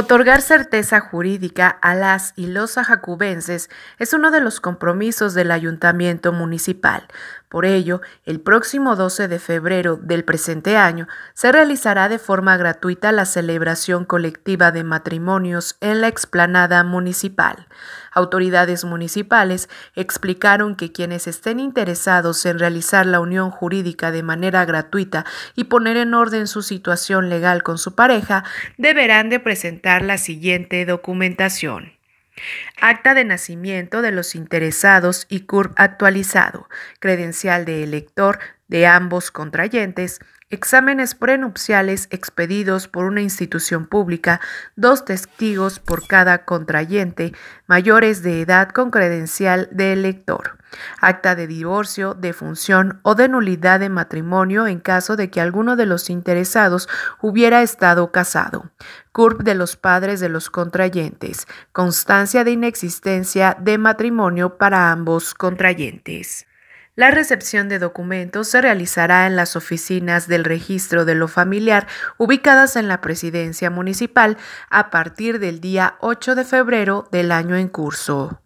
Otorgar certeza jurídica a las y los ajacubenses es uno de los compromisos del ayuntamiento municipal por ello, el próximo 12 de febrero del presente año se realizará de forma gratuita la celebración colectiva de matrimonios en la explanada municipal. Autoridades municipales explicaron que quienes estén interesados en realizar la unión jurídica de manera gratuita y poner en orden su situación legal con su pareja deberán de presentar la siguiente documentación. Acta de nacimiento de los interesados y CURP actualizado, credencial de elector, de ambos contrayentes, exámenes prenupciales expedidos por una institución pública, dos testigos por cada contrayente, mayores de edad con credencial de elector, acta de divorcio, defunción o de nulidad de matrimonio en caso de que alguno de los interesados hubiera estado casado, CURP de los padres de los contrayentes, constancia de inexistencia de matrimonio para ambos contrayentes. La recepción de documentos se realizará en las oficinas del registro de lo familiar ubicadas en la presidencia municipal a partir del día 8 de febrero del año en curso.